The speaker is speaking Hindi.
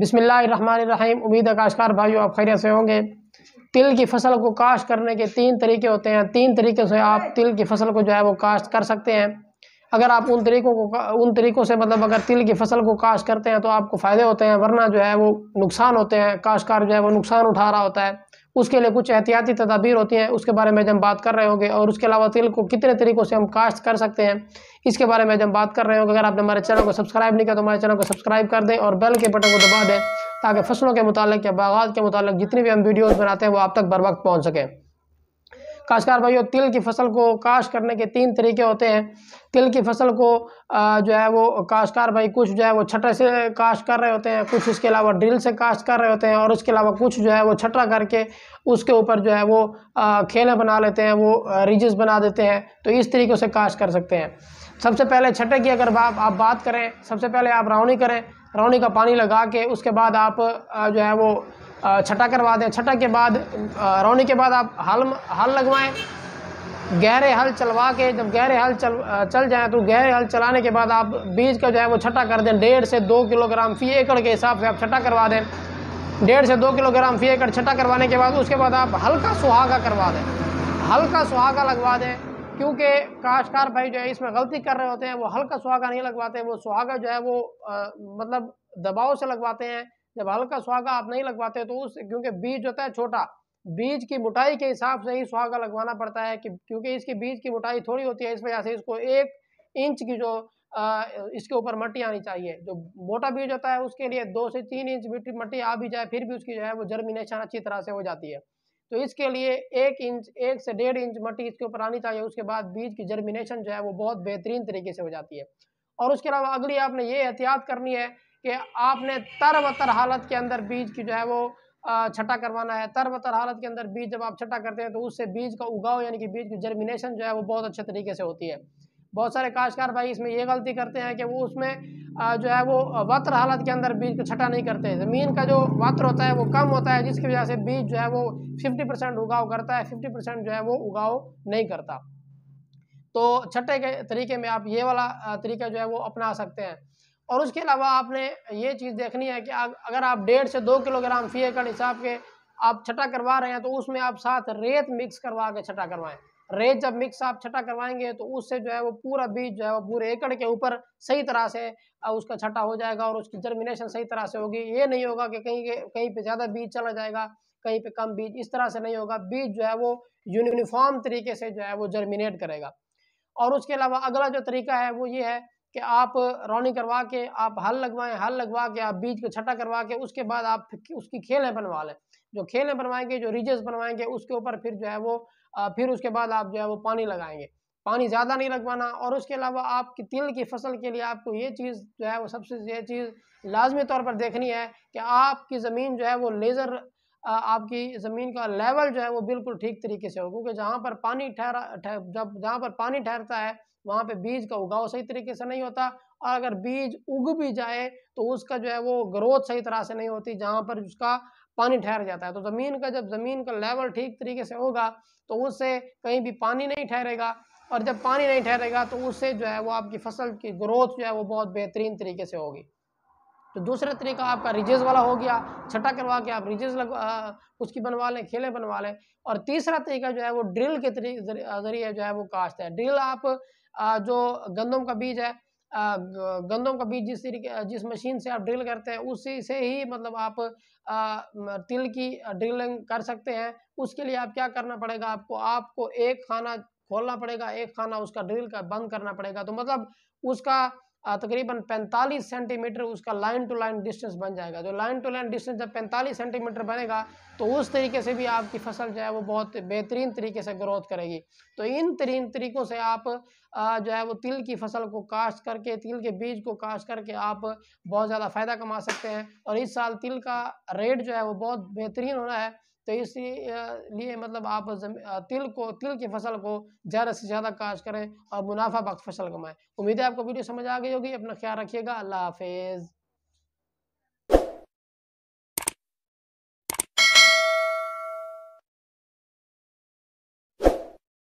बिसमीम उम्मीद है काशकार भाइयों आप खैरियत से होंगे तिल की फसल को काश्त करने के तीन तरीके होते हैं तीन तरीके से आप तिल की फसल को जो है वो काश्त कर सकते हैं अगर आप उन तरीक़ों को उन तरीक़ों से मतलब अगर तिल की फसल को काश्त करते हैं तो आपको फ़ायदे होते हैं वरना जो है वो नुकसान होते हैं काश्तकार जो है वो नुकसान उठा रहा होता है उसके लिए कुछ एहतियाती तदाबीर होती हैं उसके बारे में हम बात कर रहे होंगे और उसके अलावा तिल को कितने तरीक़ों से हम काश्त कर सकते हैं इसके बारे में जब बात कर रहे होंगे अगर आपने हमारे चैनल को सब्सक्राइब नहीं किया तो हमारे चैनल को सब्सक्राइब कर दें और बेल के बटन को दबा दें ताकि फसलों के मुतालिक या बागात के मुतालिक जितनी भी हम वीडियोज़ बनाते हैं वो आप तक बर वक्त पहुँच सकें काश्तकार भाइयों तिल की फसल को काश करने के तीन तरीके होते हैं तिल की फसल को जो है वो काश्कार भाई कुछ जो है वो छटे से काश कर रहे होते हैं कुछ इसके अलावा ड्रिल से काश कर रहे होते हैं और उसके अलावा कुछ जो है वो छठा करके उसके ऊपर जो है वो खेले बना लेते हैं वो रिजिस बना देते हैं तो इस तरीके से काश कर सकते हैं सबसे पहले छठे की अगर आप, आप बात करें सबसे पहले आप रावनी करें रावनी का पानी लगा के उसके बाद आप जो है वो छठा करवा दें छठा के बाद रौनी के बाद आप हल हल लगवाएं गहरे हल चलवा के जब गहरे हल चल चल जाए तो गहरे हल चलाने के बाद आप बीज का जो है वो छठा कर दें डेढ़ से दो किलोग्राम फी एकड़ के हिसाब से आप छठा करवा दें डेढ़ से दो किलोग्राम फी एकड़ छठा करवाने के बाद उसके बाद आप हल्का सुहागा करवा दें हल्का सुहागा लगवा दें क्योंकि काश्तकार भाई जो है इसमें गलती कर रहे होते हैं वो हल्का सुहागा नहीं लगवाते वो सुहागा जो है वो आ, मतलब दबाव से लगवाते हैं जब हल्का सुहागा आप नहीं लगवाते तो उस क्योंकि बीज होता है छोटा बीज की मोटाई के हिसाब से ही सुहागा लगवाना पड़ता है कि क्योंकि इसकी बीज की मोटाई थोड़ी होती है इस वजह से इसको एक इंच की जो आ, इसके ऊपर मट्टी आनी चाहिए जो मोटा बीज होता है उसके लिए दो से तीन इंच मिट्टी मट्टी आ भी जाए फिर भी उसकी जो है वो जर्मिनेशन अच्छी तरह से हो जाती है तो इसके लिए एक इंच एक से डेढ़ इंच मट्टी इसके ऊपर आनी चाहिए उसके बाद बीज की जर्मिनेशन जो है वो बहुत बेहतरीन तरीके से हो जाती है और उसके अलावा अगली आपने ये एहतियात करनी है कि आपने तर बतर हालत के अंदर बीज की जो है वो छटा करवाना है तर बतर हालत के अंदर बीज जब आप छटा करते हैं तो उससे बीज का उगाव यानी कि बीज की जर्मिनेशन जो है वो बहुत अच्छे तरीके से होती है बहुत सारे काशकार भाई इसमें ये गलती करते हैं कि वो उसमें जो है वो वत्र हालत के अंदर बीज को छटा नहीं करते ज़मीन का जो वत्र होता है वो कम होता है जिसकी वजह से बीज जो है वो 50 परसेंट उगाव करता है 50 परसेंट जो है वो उगाव नहीं करता तो छठे के तरीके में आप ये वाला तरीका जो है वो अपना सकते हैं और उसके अलावा आपने ये चीज़ देखनी है कि अगर आप डेढ़ से दो किलोग्राम फी एकड़ हिसाब के आप छटा करवा रहे हैं तो उसमें आप साथ रेत मिक्स करवा के छटा करवाएं रेत जब मिक्स आप छटा करवाएंगे तो उससे जो है वो पूरा बीज जो है वो पूरे एकड़ के ऊपर सही तरह से उसका छटा हो जाएगा और उसकी जर्मिनेशन सही तरह से होगी ये नहीं होगा कि कहीं कहीं पर ज़्यादा बीज चला जाएगा कहीं पर कम बीज इस तरह से नहीं होगा बीज जो है वो यूनिफॉर्म तरीके से जो है वो जर्मिनेट करेगा और उसके अलावा अगला जो तरीका है वो ये है कि आप रौनी करवा के आप हल लगवाएं हल लगवा के आप बीज को छटा करवा के उसके बाद आप उसकी खेलें बनवा लें जो खेलें बनवाएंगे जो रीजेस बनवाएंगे उसके ऊपर फिर जो है वो फिर उसके बाद आप जो है वो पानी लगाएंगे पानी ज़्यादा नहीं लगवाना और उसके अलावा आपकी तिल की फसल के लिए आपको ये चीज़ जो है वो सबसे ये चीज़ लाजमी तौर पर देखनी है कि आपकी ज़मीन जो है वो लेज़र आपकी ज़मीन का लेवल जो है वो बिल्कुल ठीक तरीके से हो क्योंकि जहाँ पर पानी ठहरा ठहर जब जहाँ पर पानी ठहरता है वहाँ पे बीज का उगाव सही तरीके से नहीं होता और अगर बीज उग भी जाए तो उसका जो है वो ग्रोथ सही तरह से नहीं होती जहाँ पर उसका पानी ठहर जाता है तो ज़मीन का जब ज़मीन का लेवल ठीक तरीके से होगा तो उससे कहीं भी पानी नहीं ठहरेगा और जब पानी नहीं ठहरेगा तो उससे जो है वो आपकी फसल की ग्रोथ जो है वो बहुत बेहतरीन तरीके से होगी तो दूसरा तरीका आपका रिजेज वाला हो गया छठा करवा के आप रिजेज उसकी बनवा लें खेलें बनवा लें और तीसरा तरीका जो है वो ड्रिल के जरिए जो है वो काश्त है ड्रिल आप जो गंदम का बीज है गंदम का बीज जिस तरीके जिस मशीन से आप ड्रिल करते हैं उसी से ही मतलब आप तिल की ड्रिलिंग कर सकते हैं उसके लिए आप क्या करना पड़ेगा आपको आपको एक खाना खोलना पड़ेगा एक खाना उसका ड्रिल का बंद करना पड़ेगा तो मतलब उसका तकरीबन 45 सेंटीमीटर उसका लाइन टू लाइन डिस्टेंस बन जाएगा जो लाइन टू लाइन डिस्टेंस जब 45 सेंटीमीटर बनेगा तो उस तरीके से भी आपकी फसल जो है वो बहुत बेहतरीन तरीके से ग्रोथ करेगी तो इन तरीन तरीक़ों से आप जो है वो तिल की फसल को काश्त करके तिल के बीज को काश्त करके आप बहुत ज़्यादा फ़ायदा कमा सकते हैं और इस साल तिल का रेट जो है वो बहुत बेहतरीन होना है तो इसी लिए मतलब आप तिल को तिल की फसल को ज़्यादा से ज़्यादा काश करें और मुनाफा बख्श फसल कमाएँ उम्मीद है आपको वीडियो समझ आ गई होगी अपना ख्याल रखिएगा अल्लाह हाफिज़